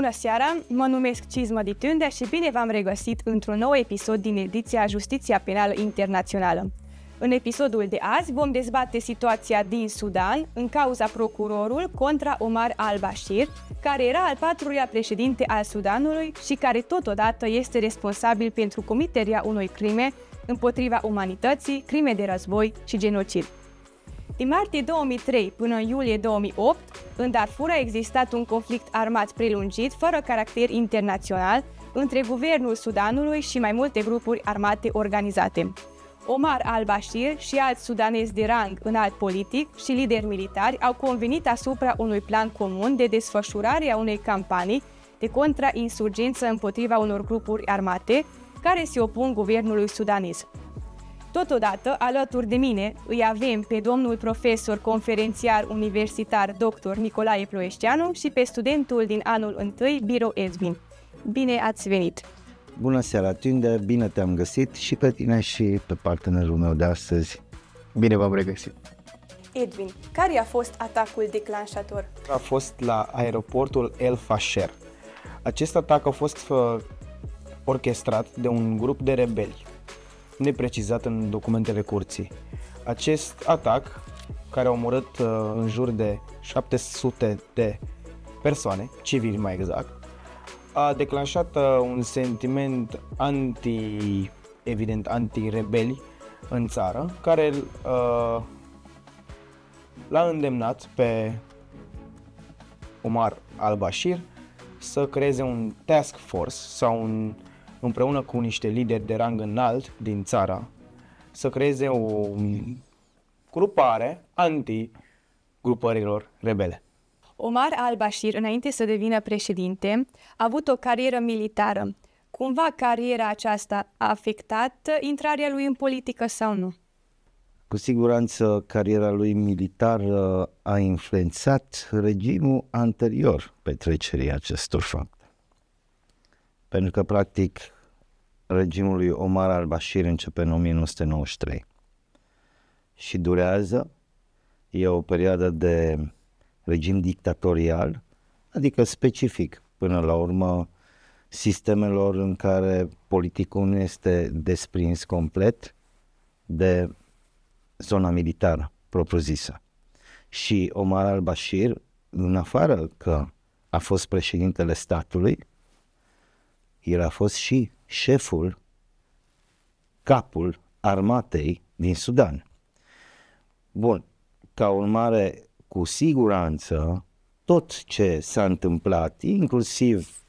Bună seara, mă numesc Cizmă de tunde și bine v-am regăsit într-un nou episod din ediția Justiția Penală Internațională. În episodul de azi vom dezbate situația din Sudan în cauza procurorul contra Omar al-Bashir, care era al patrulea președinte al Sudanului și care totodată este responsabil pentru comiterea unui crime împotriva umanității, crime de război și genocid. Din martie 2003 până în iulie 2008, în Darfur a existat un conflict armat prelungit, fără caracter internațional, între guvernul Sudanului și mai multe grupuri armate organizate. Omar al-Bashir și alți sudanezi de rang alt politic și lideri militari au convenit asupra unui plan comun de desfășurare a unei campanii de contrainsurgență împotriva unor grupuri armate care se opun guvernului sudanez. Totodată, alături de mine, îi avem pe domnul profesor conferențiar universitar dr. Nicolae Ploieșteanu și pe studentul din anul 1, Biro Edwin. Bine ați venit! Bună seara, Tinde, bine te-am găsit și pe tine și pe partenerul meu de astăzi. Bine v-am regăsit! Edwin, care a fost atacul declanșator? A fost la aeroportul El Fasher. Acest atac a fost uh, orchestrat de un grup de rebeli neprecizat în documentele curții. Acest atac, care a omorât uh, în jur de 700 de persoane, civili mai exact, a declanșat uh, un sentiment anti, evident, anti-rebeli în țară, care uh, l-a îndemnat pe Omar al-Bashir să creeze un task force sau un împreună cu niște lideri de rang înalt din țara, să creeze o grupare anti-grupărilor rebele. Omar al-Bashir, înainte să devină președinte, a avut o carieră militară. Cumva cariera aceasta a afectat intrarea lui în politică sau nu? Cu siguranță cariera lui militar uh, a influențat regimul anterior petrecerii acestor fapt pentru că practic regimul lui Omar al-Bashir începe în 1993 și durează, e o perioadă de regim dictatorial, adică specific până la urmă sistemelor în care politicul nu este desprins complet de zona militară propriu-zisă. Și Omar al-Bashir, în afară că a fost președintele statului, el a fost și șeful, capul armatei din Sudan. Bun, ca urmare, cu siguranță, tot ce s-a întâmplat, inclusiv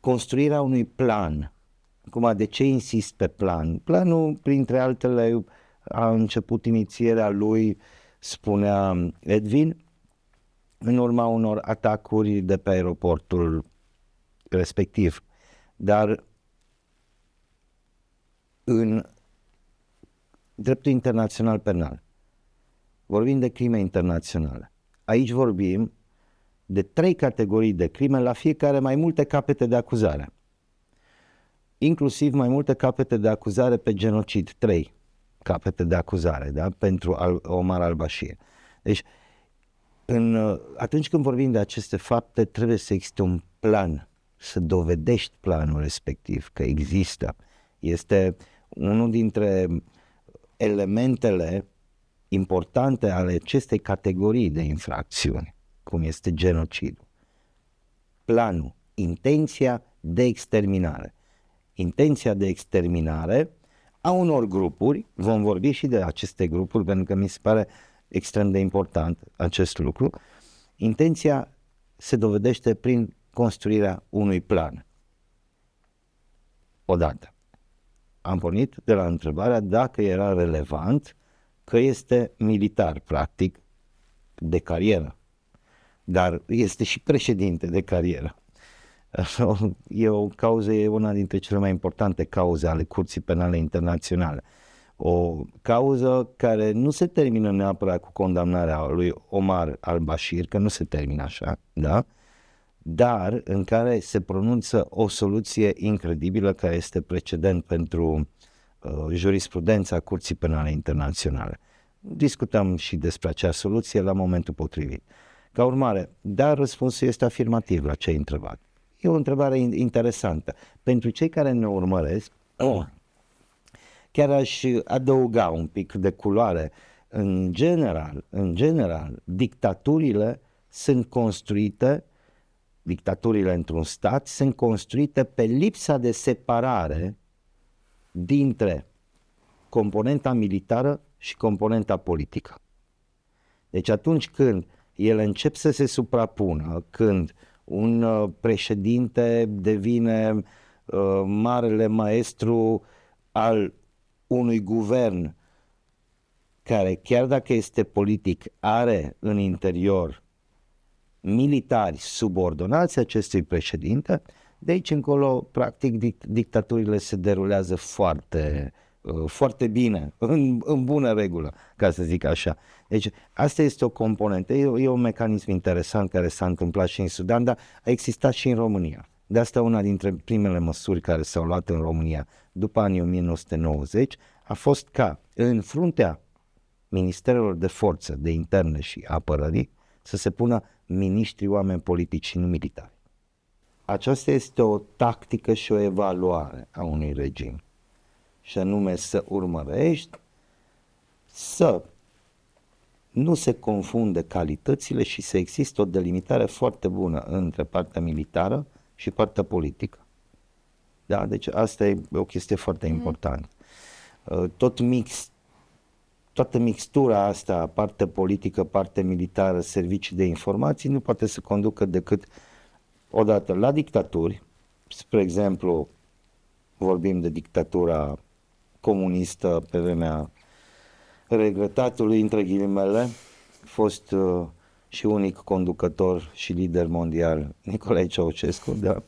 construirea unui plan. Acum, de ce insist pe plan? Planul, printre altele, a început inițierea lui, spunea Edwin, în urma unor atacuri de pe aeroportul respectiv. Dar în dreptul internațional penal, vorbim de crime internaționale. Aici vorbim de trei categorii de crime, la fiecare mai multe capete de acuzare. Inclusiv mai multe capete de acuzare pe genocid, trei capete de acuzare, da? pentru Omar al-Bashir. Deci, în, atunci când vorbim de aceste fapte, trebuie să existe un plan să dovedești planul respectiv că există. Este unul dintre elementele importante ale acestei categorii de infracțiuni, cum este genocidul. Planul, intenția de exterminare. Intenția de exterminare a unor grupuri, vom vorbi și de aceste grupuri pentru că mi se pare extrem de important acest lucru, intenția se dovedește prin construirea unui plan. Odată. Am pornit de la întrebarea dacă era relevant că este militar, practic, de carieră. Dar este și președinte de carieră. E o cauză, e una dintre cele mai importante cauze ale Curții Penale Internaționale. O cauză care nu se termină neapărat cu condamnarea lui Omar al-Bashir, că nu se termină așa, da? Uh, dar în care se pronunță o soluție incredibilă care este precedent pentru uh, jurisprudența Curții Penale Internaționale. Discutăm și despre acea soluție la momentul potrivit. Ca urmare, da, răspunsul este afirmativ la ce ai întrebat. E o întrebare interesantă. Pentru cei care ne urmăresc, oh, chiar aș adăuga un pic de culoare. În general, în general, dictaturile sunt construite dictaturile într-un stat sunt construite pe lipsa de separare dintre componenta militară și componenta politică. Deci atunci când ele încep să se suprapună, când un uh, președinte devine uh, marele maestru al unui guvern care, chiar dacă este politic, are în interior militari subordonați acestui președinte. De aici încolo, practic, dictaturile se derulează foarte, uh, foarte bine, în, în bună regulă, ca să zic așa. Deci asta este o componentă, e, e un mecanism interesant care s-a întâmplat și în Sudan, dar a existat și în România. De asta una dintre primele măsuri care s-au luat în România după anii 1990 a fost ca în fruntea Ministerelor de Forță, de Interne și Apărării să se pună miniștri oameni politici și nu militari. Aceasta este o tactică și o evaluare a unui regim. Și anume să urmărești să nu se confunde calitățile și să există o delimitare foarte bună între partea militară și partea politică. Da? Deci asta e o chestie foarte mm. importantă. Tot mix toată mixtura asta, parte politică, parte militară, servicii de informații, nu poate să conducă decât odată la dictaturi, spre exemplu, vorbim de dictatura comunistă pe vremea regretatului, între ghilimele, fost uh, și unic conducător și lider mondial, Nicolae Ceaușescu, da.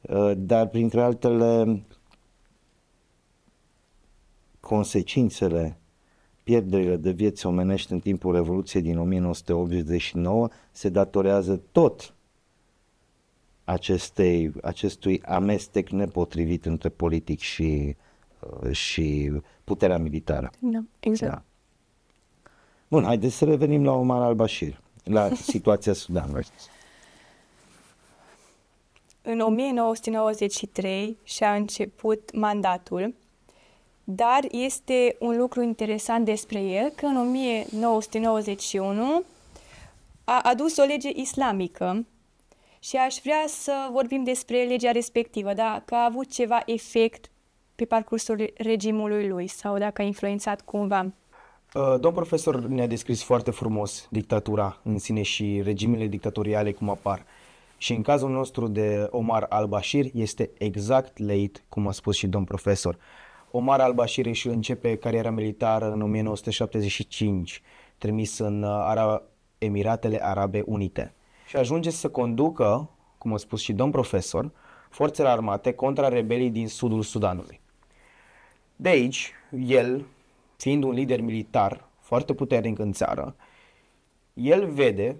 Uh, dar printre altele consecințele pierderile de vieți omenești în timpul Revoluției din 1989 se datorează tot acestei, acestui amestec nepotrivit între politic și, uh, și puterea militară. Da, exact. Da. Bun, haideți să revenim la Omar al-Bashir, la situația Sudanului. În 1993 și-a început mandatul dar este un lucru interesant despre el că în 1991 a adus o lege islamică și aș vrea să vorbim despre legea respectivă, da? că a avut ceva efect pe parcursul regimului lui sau dacă a influențat cumva. Uh, domn profesor ne-a descris foarte frumos dictatura în sine și regimele dictatoriale cum apar. Și în cazul nostru de Omar al-Bashir este exact leit, cum a spus și domn profesor. Omar al-Bashir își începe cariera militară în 1975, trimis în uh, Ara- Emiratele Arabe Unite. Și ajunge să conducă, cum a spus și domn profesor, forțele armate contra rebelii din sudul Sudanului. De aici, el, fiind un lider militar foarte puternic în țară, el vede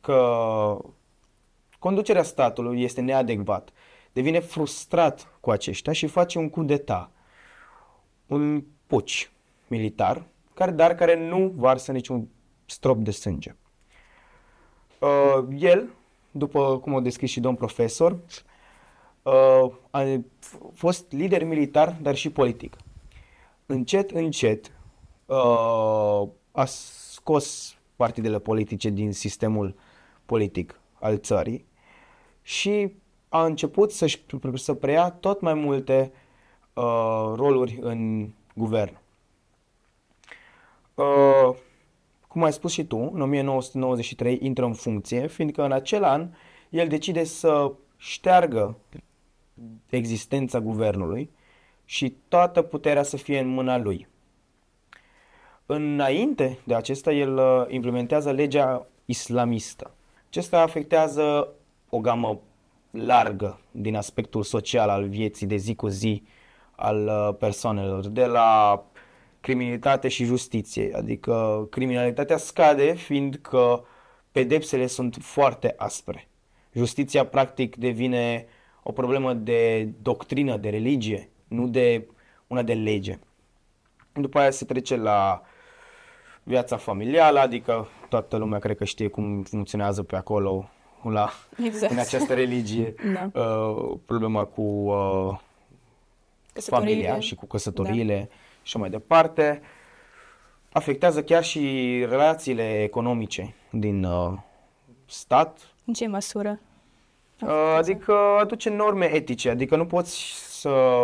că conducerea statului este neadecvat, devine frustrat cu aceștia și face un cudeta. d'etat un puci militar, care, dar care nu varsă niciun strop de sânge. Uh, el, după cum o descris și domn profesor, uh, a fost lider militar, dar și politic. Încet, încet, uh, a scos partidele politice din sistemul politic al țării și a început să-și, să preia tot mai multe uh, uh, roluri în guvern. Uh, cum ai spus și tu, în 1993 intră în funcție, fiindcă în acel an el decide să șteargă existența guvernului și toată puterea să fie în mâna lui. Înainte de acesta, el uh, implementează legea islamistă. Acesta afectează o gamă largă din aspectul social al vieții de zi cu zi al uh, persoanelor, de la criminalitate și justiție. Adică criminalitatea scade fiindcă pedepsele sunt foarte aspre. Justiția practic devine o problemă de doctrină, de religie, nu de una de lege. După aia se trece la viața familială, adică toată lumea cred că știe cum funcționează pe acolo la, exact. în această religie da. uh, problema cu uh, familia și cu căsătoriile da. și mai departe. Afectează chiar și relațiile economice din uh, stat. În ce măsură? Afectează. Uh, adică aduce norme etice, adică nu poți să...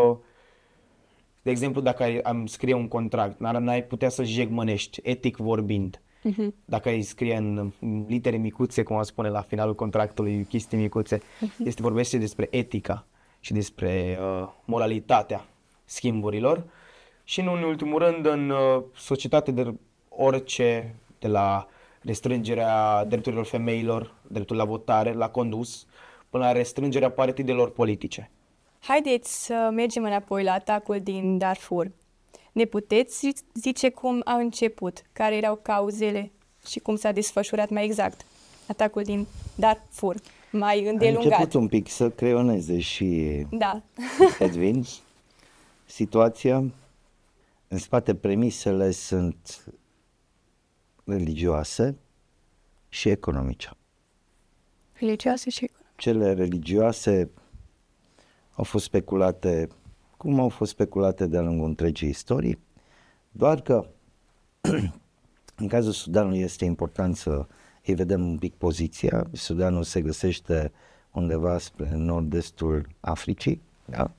De exemplu, dacă ai, am scrie un contract, n-ai putea să jegmănești, etic vorbind. Uh-huh. Dacă îi scrie în litere micuțe, cum am spune la finalul contractului, chestii micuțe, uh-huh. este vorbește despre etica și despre uh, moralitatea schimburilor și, în ultimul rând, în uh, societate de orice, de la restrângerea drepturilor femeilor, dreptul la votare, la condus, până la restrângerea partidelor politice. Haideți să mergem înapoi la atacul din Darfur. Ne puteți zice cum a început, care erau cauzele și cum s-a desfășurat mai exact atacul din Darfur? mai îndelungat. A început un pic să creioneze și da. Edwin situația. În spate premisele sunt religioase și economice. Religioase și economice. Cele religioase au fost speculate cum au fost speculate de-a lungul întregii istorii, doar că în cazul Sudanului este important să îi vedem un pic poziția. Sudanul se găsește undeva spre nord-estul Africii, da?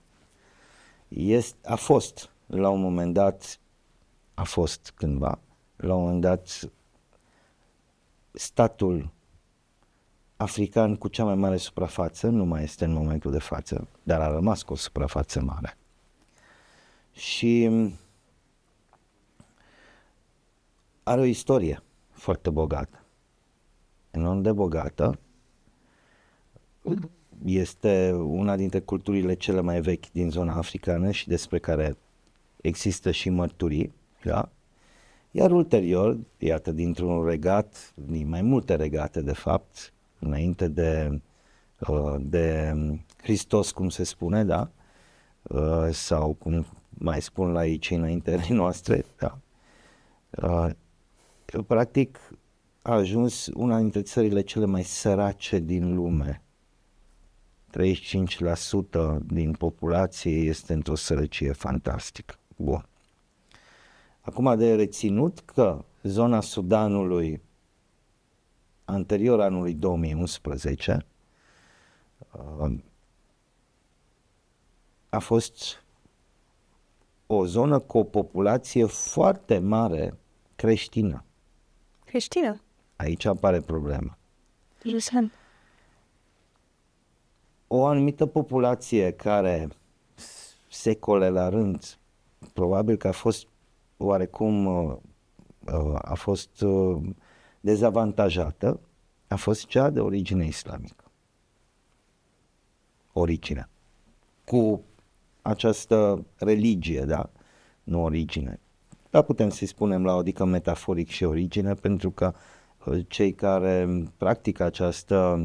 Este, a fost la un moment dat, a fost cândva, la un moment dat statul african cu cea mai mare suprafață, nu mai este în momentul de față, dar a rămas cu o suprafață mare. Și are o istorie foarte bogată enorm de bogată. Este una dintre culturile cele mai vechi din zona africană și despre care există și mărturii. Da? Iar ulterior, iată, dintr-un regat, din mai multe regate de fapt, înainte de, uh, de Hristos, cum se spune, da? Uh, sau cum mai spun la ei cei înainte noastre, da? Uh, practic, a ajuns una dintre țările cele mai sărace din lume. 35% din populație este într-o sărăcie fantastică. Bun. Acum de reținut că zona Sudanului anterior anului 2011 a fost o zonă cu o populație foarte mare creștină. Creștină? Aici apare problema. Interesant. O anumită populație care secole la rând, probabil că a fost oarecum uh, uh, a fost uh, dezavantajată, a fost cea de origine islamică. Originea. Cu această religie, da? Nu origine. Dar putem să-i spunem la, odică metaforic și origine, pentru că uh, cei care practică această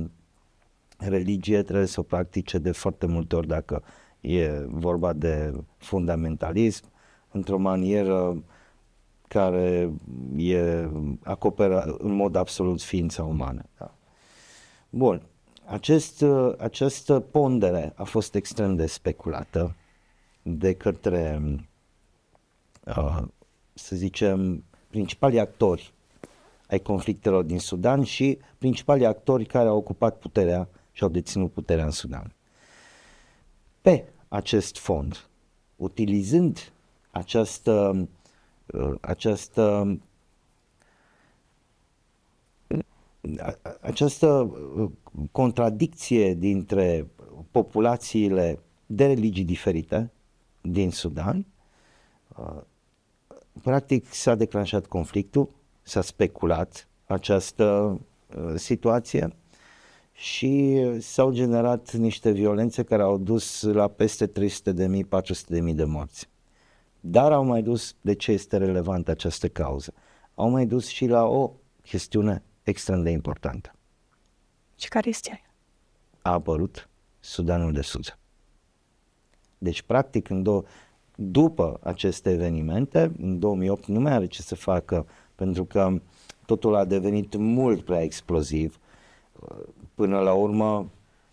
religie trebuie să o practice de foarte multe ori dacă e vorba de fundamentalism, într-o manieră care e, acoperă în mod absolut ființa umană. Da. Bun. Acest, această pondere a fost extrem de speculată de către, uh, să zicem, principalii actori ai conflictelor din Sudan și principalii actori care au ocupat puterea și au deținut puterea în Sudan. Pe acest fond, utilizând această, această, această contradicție dintre populațiile de religii diferite din Sudan, practic s-a declanșat conflictul s-a speculat această uh, situație și s-au generat niște violențe care au dus la peste 300.000, 400.000 de morți. Dar au mai dus, de ce este relevantă această cauză? Au mai dus și la o chestiune extrem de importantă. Și care este aia? A apărut Sudanul de Sud. Deci, practic, în două, după aceste evenimente, în 2008 nu mai are ce să facă pentru că totul a devenit mult prea exploziv. Până la urmă,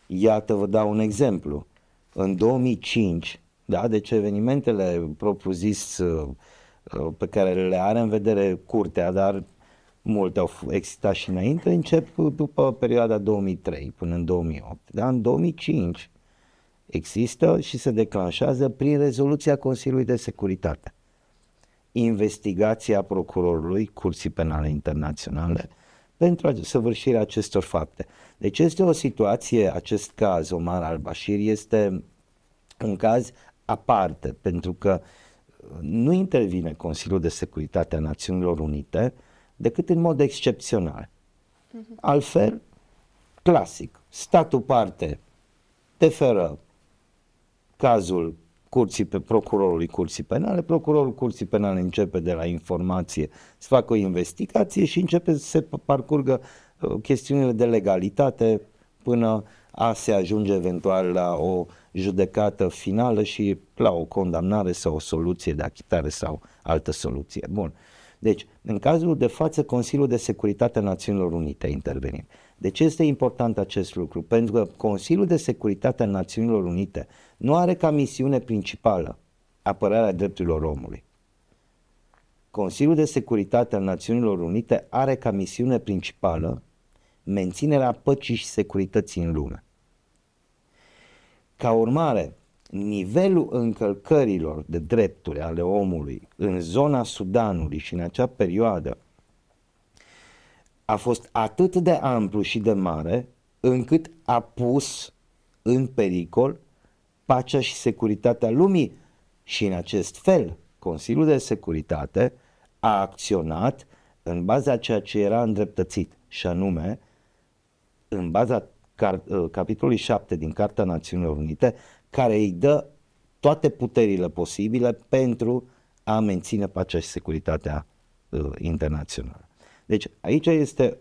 iată, vă dau un exemplu. În 2005, da, deci evenimentele propriu-zis uh, uh, pe care le are în vedere curtea, dar multe au existat și înainte, încep după perioada 2003 până în 2008. Dar în 2005 există și se declanșează prin rezoluția Consiliului de Securitate investigația procurorului Curții Penale Internaționale pentru săvârșirea acestor fapte. Deci este o situație, acest caz Omar al-Bashir este un caz aparte, pentru că uh, nu intervine Consiliul de Securitate a Națiunilor Unite decât în mod excepțional. Mhm. Altfel, clasic, statul parte deferă cazul curții pe procurorului curții penale, procurorul curții penale începe de la informație să facă o investigație și începe să se parcurgă uh, chestiunile de legalitate până a se ajunge eventual la o judecată finală și la o condamnare sau o soluție de achitare sau altă soluție. Bun. Deci, în cazul de față, Consiliul de Securitate a Națiunilor Unite a intervenit. De ce este important acest lucru? Pentru că Consiliul de Securitate al Națiunilor Unite nu are ca misiune principală apărarea drepturilor omului. Consiliul de Securitate al Națiunilor Unite are ca misiune principală menținerea păcii și securității în lume. Ca urmare, nivelul încălcărilor de drepturi ale omului în zona Sudanului și în acea perioadă a fost atât de amplu și de mare încât a pus în pericol pacea și securitatea lumii și în acest fel Consiliul de Securitate a acționat în baza ceea ce era îndreptățit și anume în baza car- ă, capitolului 7 din Carta Națiunilor Unite care îi dă toate puterile posibile pentru a menține pacea și securitatea uh, internațională. Deci aici este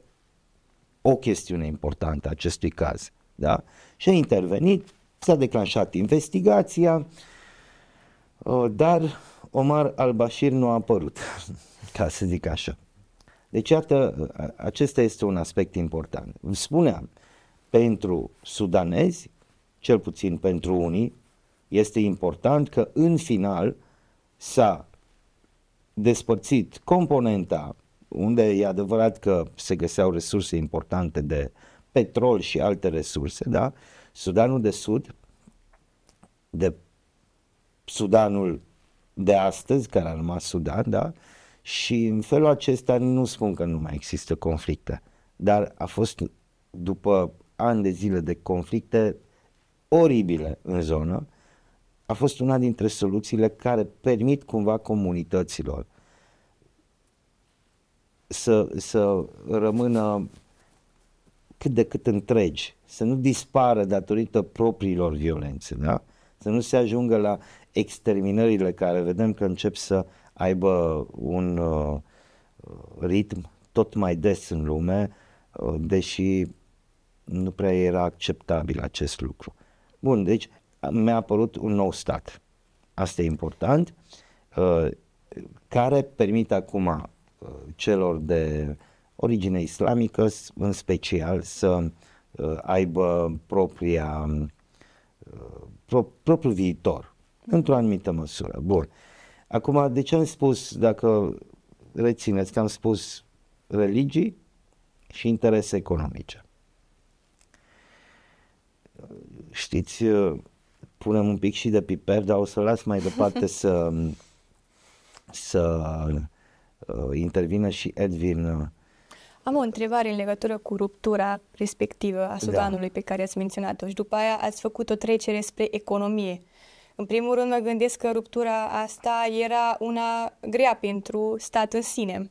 o chestiune importantă a acestui caz. Da? Și a intervenit, s-a declanșat investigația, uh, dar Omar al-Bashir nu a apărut, ca să zic așa. Deci, iată, acesta este un aspect important. Spuneam, pentru sudanezi, cel puțin pentru unii, este important că în final s-a despărțit componenta unde e adevărat că se găseau resurse importante de petrol și alte resurse, da? Sudanul de Sud, de Sudanul de astăzi, care a rămas Sudan, da? Și în felul acesta nu spun că nu mai există conflicte, dar a fost după ani de zile de conflicte oribile în zonă, a fost una dintre soluțiile care permit cumva comunităților să, să rămână cât de cât întregi, să nu dispară datorită propriilor violențe, da? să nu se ajungă la exterminările care vedem că încep să aibă un uh, ritm tot mai des în lume, uh, deși nu prea era acceptabil acest lucru. Bun, deci mi-a apărut un nou stat. Asta e important, uh, care permite acum celor de origine islamică, în special să uh, aibă propria, uh, pro, propriul viitor, într-o anumită măsură. Bun. Acum, de ce am spus, dacă rețineți că am spus religii și interese economice? Știți, uh, punem un pic și de piper, dar o să las mai departe să, să Uh, intervine și Edwin. Uh, Am o întrebare în legătură cu ruptura respectivă a da. Sudanului da. pe care ați menționat-o și după aia ați făcut o trecere spre economie. În primul rând mă gândesc că ruptura asta era una grea pentru stat în sine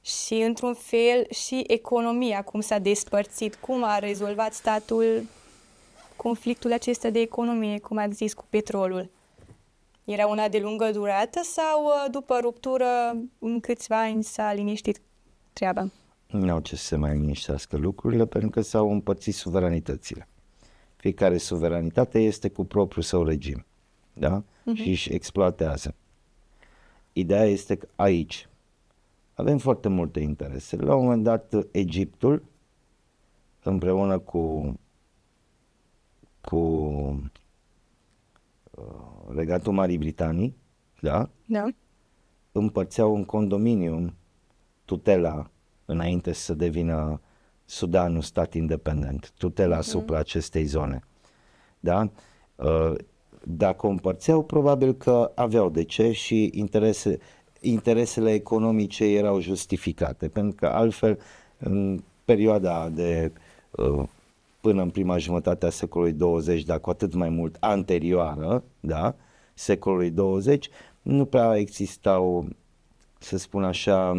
și într-un fel și economia cum s-a despărțit, cum a rezolvat statul conflictul acesta de economie, cum ați zis, cu petrolul. Era una de lungă durată sau uh, după ruptură în câțiva ani s-a liniștit treaba? Nu au ce să se mai liniștească lucrurile pentru că s-au împărțit suveranitățile. Fiecare suveranitate este cu propriul său regim da? Uh-huh. și își exploatează. Ideea este că aici avem foarte multe interese. La un moment dat Egiptul împreună cu cu Regatul Marii Britanii, da? Da. Împărțeau un condominium tutela înainte să devină Sudanul stat independent, tutela mm-hmm. asupra acestei zone. Da? Uh, dacă o împărțeau, probabil că aveau de ce și interese, interesele economice erau justificate, pentru că altfel, în perioada de uh, până în prima jumătate a secolului 20, dar cu atât mai mult anterioară, da, secolului 20, nu prea existau, să spun așa,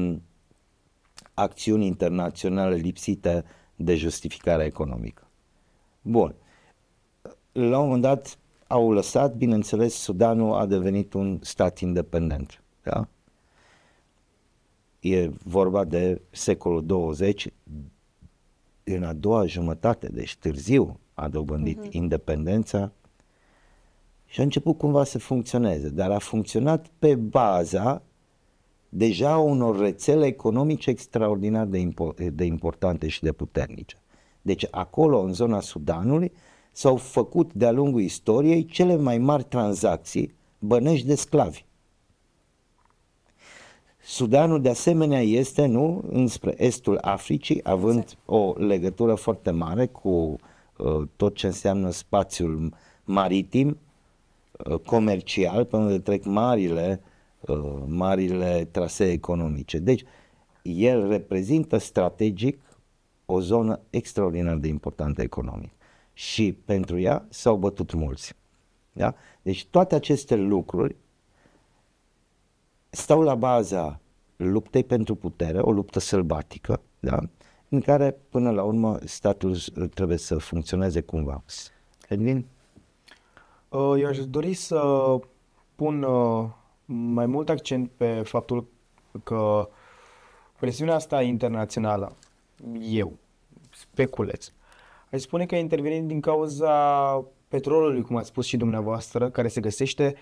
acțiuni internaționale lipsite de justificare economică. Bun. La un moment dat au lăsat, bineînțeles, Sudanul a devenit un stat independent. Da? E vorba de secolul 20, în a doua jumătate, deci târziu, a dobândit uh-huh. independența și a început cumva să funcționeze, dar a funcționat pe baza deja unor rețele economice extraordinar de, impo- de importante și de puternice. Deci acolo, în zona Sudanului, s-au făcut de-a lungul istoriei cele mai mari tranzacții bănești de sclavi. Sudanul de asemenea este, nu, înspre estul Africii, având exact. o legătură foarte mare cu uh, tot ce înseamnă spațiul maritim, Uh, comercial, pe unde trec marile, uh, marile trasee economice. Deci, el reprezintă strategic o zonă extraordinar de importantă economic. Și pentru ea s-au bătut mulți. Da? Deci toate aceste lucruri stau la baza luptei pentru putere, o luptă sălbatică, da? în care până la urmă statul trebuie să funcționeze cumva. Edwin? Uh, eu aș dori să pun uh, mai mult accent pe faptul că presiunea asta internațională, eu, speculeț, aș spune că intervine din cauza petrolului, cum ați spus și dumneavoastră, care se găsește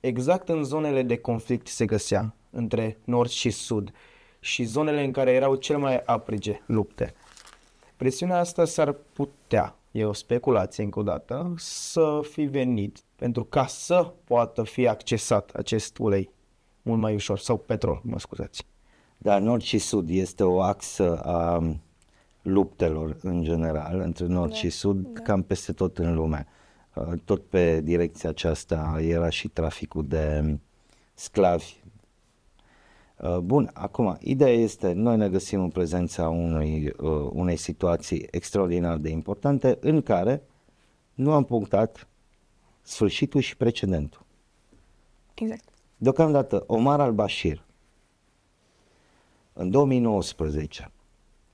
exact în zonele de conflict se găsea, între nord și sud, și zonele în care erau cel mai aprige lupte. Presiunea asta s-ar putea e o speculație încă o dată, să fi venit pentru ca să poată fi accesat acest ulei mult mai ușor, sau petrol, mă scuzați. Dar nord și sud este o axă a um, luptelor în general, între nord da. și sud, da. cam peste tot în lume. Uh, tot pe direcția aceasta era și traficul de um, sclavi Uh, bun, acum, ideea este, noi ne găsim în prezența unui, uh, unei situații extraordinar de importante în care nu am punctat sfârșitul și precedentul. Exact. Deocamdată, Omar al-Bashir, în 2019,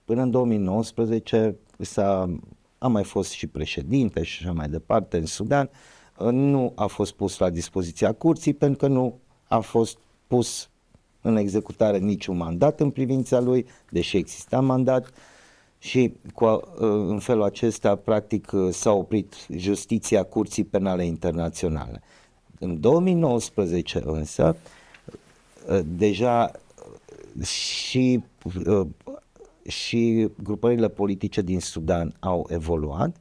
până în 2019 s-a, a mai fost și președinte și așa mai departe în Sudan, uh, nu a fost pus la dispoziția curții pentru că nu a fost pus în executare niciun mandat în privința lui, deși exista mandat și cu, uh, în felul acesta practic uh, s-a oprit justiția Curții Penale Internaționale. În 2019 însă uh, deja și, și grupările politice din Sudan au evoluat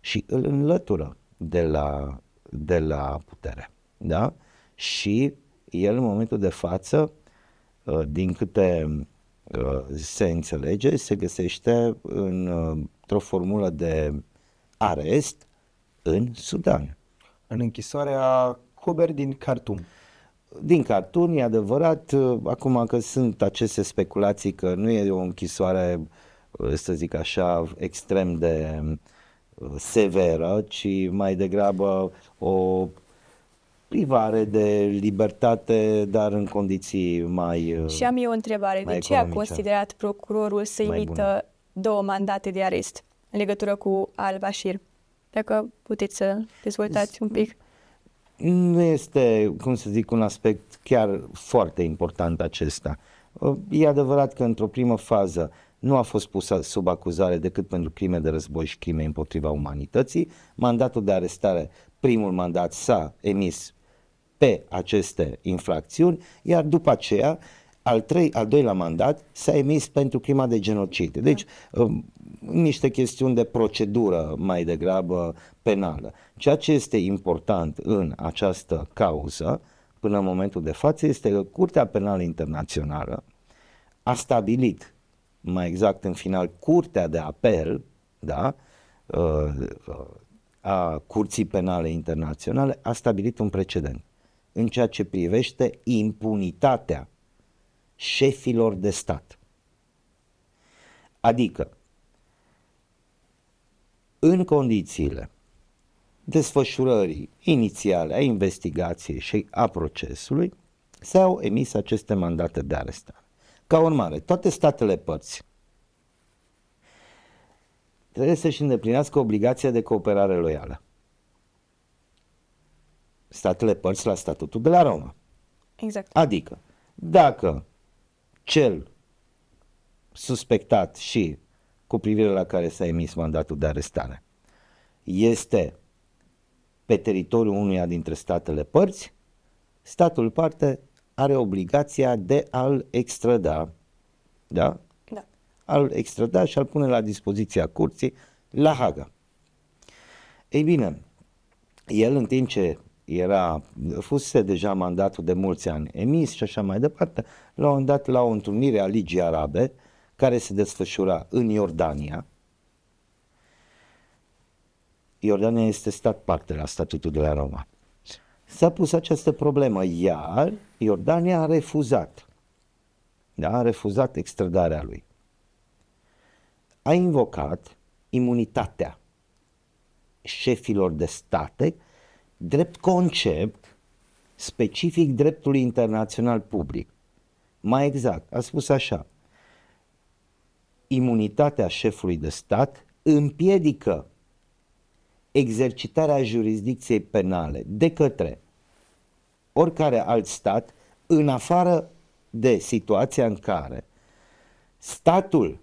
și îl înlătură de la, de la putere. Da? Și el în momentul de față Uh, din câte uh, se înțelege, se găsește uh, într-o formulă de arest în Sudan. În închisoarea Huber din Khartoum. Din Khartoum, e adevărat, acum că sunt aceste speculații că nu e o închisoare, să zic așa, extrem de severă, ci mai degrabă o privare de libertate, dar în condiții mai uh, Și am eu o întrebare. De ce a considerat procurorul să imită două mandate de arest în legătură cu Al-Bashir? Dacă puteți să dezvoltați un pic. Nu este, cum să zic, un aspect chiar foarte important acesta. Uh, e adevărat că într-o primă fază nu a fost pusă sub acuzare decât pentru crime de război și crime împotriva umanității. Mandatul de arestare, primul mandat s-a emis pe aceste infracțiuni, iar după aceea al, trei, al doilea mandat s-a emis pentru crima de genocid. Da. Deci, da. niște chestiuni de procedură mai degrabă penală. Ceea ce este important în această cauză, până în momentul de față, este că Curtea Penală Internațională a stabilit, mai exact în final, Curtea de Apel, da, uh, uh, a Curții Penale Internaționale, a stabilit un precedent în ceea ce privește impunitatea șefilor de stat. Adică, în condițiile desfășurării inițiale a investigației și a procesului, s-au emis aceste mandate de arestare. Ca urmare, toate statele părți trebuie să-și îndeplinească obligația de cooperare loială statele părți la statutul de la Roma. Exact. Adică, dacă cel suspectat și cu privire la care s-a emis mandatul de arestare este pe teritoriul unuia dintre statele părți, statul parte are obligația de a-l extrada, da? Da. Al extrada și al pune la dispoziția curții la Haga. Ei bine, el în timp ce era, fusese deja mandatul de mulți ani emis și așa mai departe, la un dat la o întâlnire a Ligii Arabe, care se desfășura în Iordania. Iordania este stat parte la statutul de la Roma. S-a pus această problemă, iar Iordania a refuzat. Da? A refuzat extradarea lui. A invocat imunitatea șefilor de state drept concept specific dreptului internațional public. Mai exact, a spus așa, imunitatea șefului de stat împiedică exercitarea jurisdicției penale de către oricare alt stat în afară de situația în care statul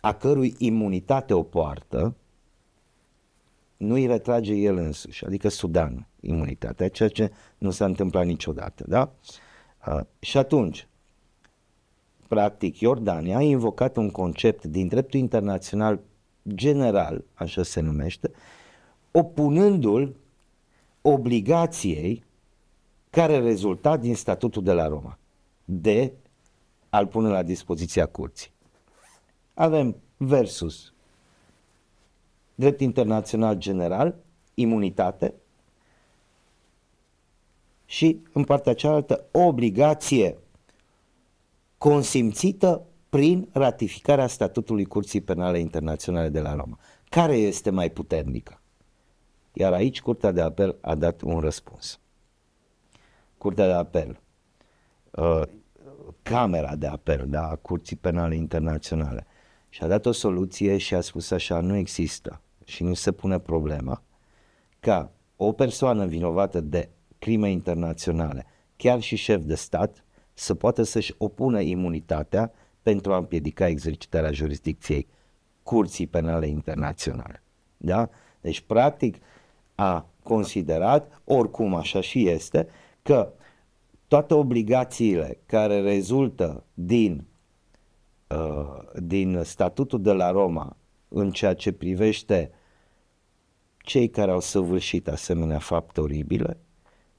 a cărui imunitate o poartă nu îi retrage el însuși, adică Sudan imunitatea, ceea ce nu s-a întâmplat niciodată. Da? și atunci, practic, Iordania a invocat un concept din dreptul internațional general, așa se numește, opunându-l obligației care rezulta din statutul de la Roma de a-l pune la dispoziția curții. Avem versus drept internațional general, imunitate și în partea cealaltă obligație consimțită prin ratificarea statutului Curții Penale Internaționale de la Roma. Care este mai puternică? Iar aici Curtea de Apel a dat un răspuns. Curtea de Apel, uh, Camera de Apel da, a Curții Penale Internaționale și a dat o soluție și a spus așa, nu există și nu se pune problema ca o persoană vinovată de crime internaționale, chiar și șef de stat, să poată să-și opună imunitatea pentru a împiedica exercitarea jurisdicției Curții Penale Internaționale. Da? Deci, practic, a considerat, oricum așa și este, că toate obligațiile care rezultă din, uh, din statutul de la Roma în ceea ce privește cei care au săvârșit asemenea fapte oribile,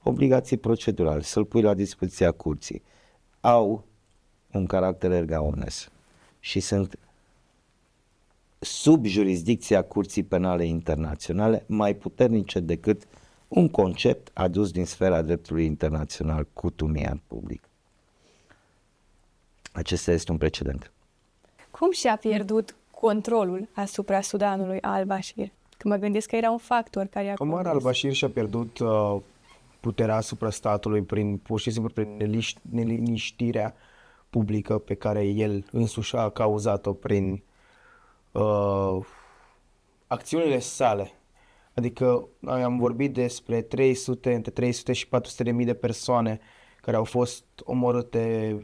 obligații procedurale, să-l pui la dispoziția curții, au un caracter ergaones și sunt sub jurisdicția Curții Penale Internaționale mai puternice decât un concept adus din sfera dreptului internațional cutumian public. Acesta este un precedent. Cum și-a pierdut controlul asupra Sudanului al-Bashir? Că mă gândesc că era un factor care a Omar al-Bashir și-a pierdut uh, puterea asupra statului prin, pur și simplu prin neliniștirea publică pe care el însuși a cauzat-o prin uh, acțiunile sale. Adică noi am vorbit despre 300, între 300 și 400 de mii de persoane care au fost omorâte,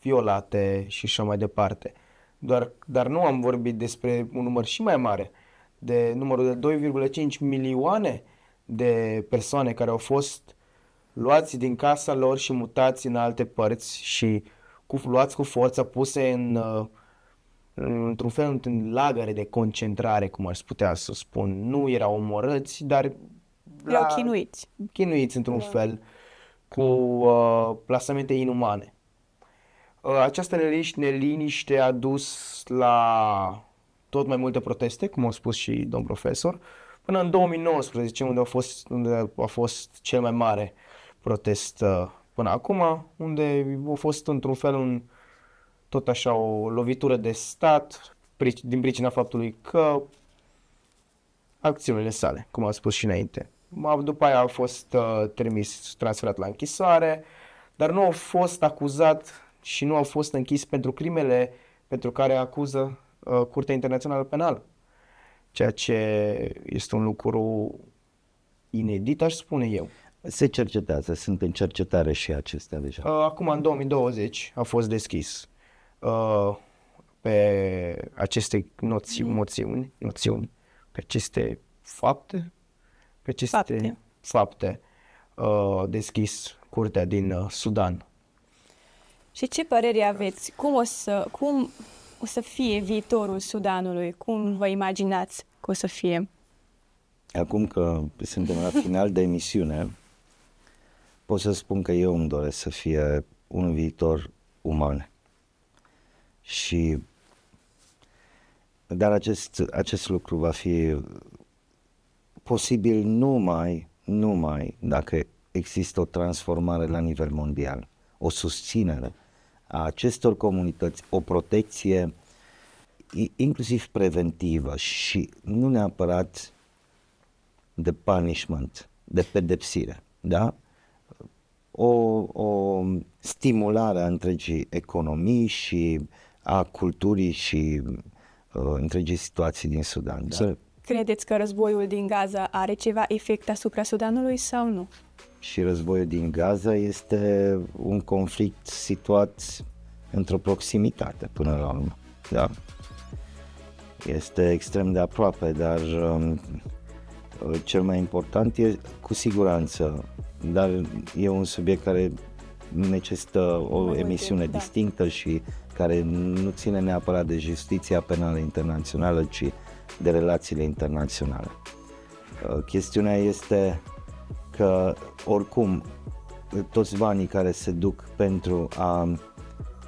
violate și așa mai departe. Doar, dar nu am vorbit despre un număr și mai mare. Uh, de numărul de 2,5 milioane de persoane care au fost luați din casa lor și mutați în alte părți și cu, luați cu forță, puse în, uh, într-un fel în lagăre de concentrare, cum aș putea să spun. Nu erau omorâți, dar... Erau chinuiți. Chinuiți într-un da. fel, cu uh, plasamente inumane. Uh, această neliniște a dus la tot mai multe proteste, cum au spus și domn profesor, până în 2019, unde a fost, unde a fost cel mai mare protest uh, până acum, unde a fost într-un fel un, tot așa o lovitură de stat din pricina faptului că acțiunile sale, cum am spus și înainte. După aia a fost uh, trimis, transferat la închisoare, dar nu a fost acuzat și nu a fost închis pentru crimele pentru care acuză Uh, curtea Internațională Penală, ceea ce este un lucru inedit, aș spune eu. Se cercetează, sunt în cercetare și acestea deja. Uh, acum, în 2020, a fost deschis uh, pe aceste noți- mm. moțiuni, noțiuni, pe aceste fapte, pe aceste fapte, fapte deschis curtea din Sudan. Și ce părere aveți? Cum o să, cum o să fie viitorul Sudanului? Cum vă imaginați că o să fie? Acum că suntem la final de emisiune, pot să spun că eu îmi doresc să fie un viitor uman. Și dar acest, acest lucru va fi posibil numai, numai dacă există o transformare la nivel mondial, o susținere a acestor comunități, o protecție inclusiv preventivă și nu neapărat de punishment, de pedepsire, da? O, o stimulare a întregii economii și a culturii și uh, întregii situații din Sudan. Da? Să Credeți că războiul din Gaza are ceva efect asupra Sudanului sau nu? Și războiul din Gaza este un conflict situat într-o proximitate până la urmă. Da. Este extrem de aproape, dar um, cel mai important e cu siguranță, dar e un subiect care necesită o mai emisiune da. distinctă da. și care nu ține neapărat de justiția penală internațională, ci uh, de relațiile internaționale. Uh, chestiunea este că oricum toți banii care se duc pentru a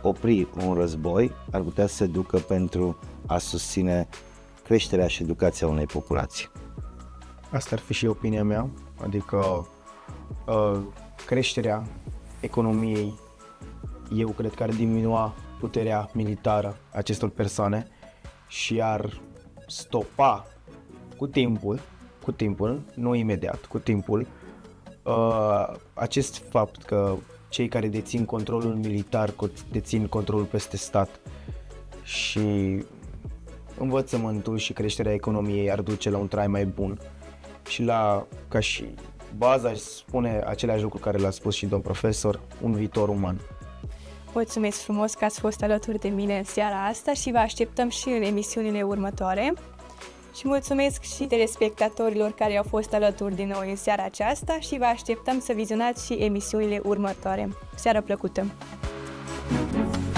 opri un război ar putea să se ducă pentru a susține creșterea și educația unei populații. Asta ar fi și opinia mea, adică uh, creșterea economiei eu cred că ar diminua puterea militară acestor persoane și ar stopa cu timpul, cu timpul, nu imediat, cu timpul, uh, acest fapt că cei care dețin controlul militar dețin controlul peste stat și învățământul și creșterea economiei ar duce la un trai mai bun și la, ca și baza, spune același lucru care l-a spus și domn profesor, un viitor uman. Mulțumesc frumos că ați fost alături de mine în seara asta și vă așteptăm și în emisiunile următoare. Și mulțumesc și telespectatorilor care au fost alături de noi în seara aceasta și vă așteptăm să vizionați și emisiunile următoare. Seară plăcută! Thank you.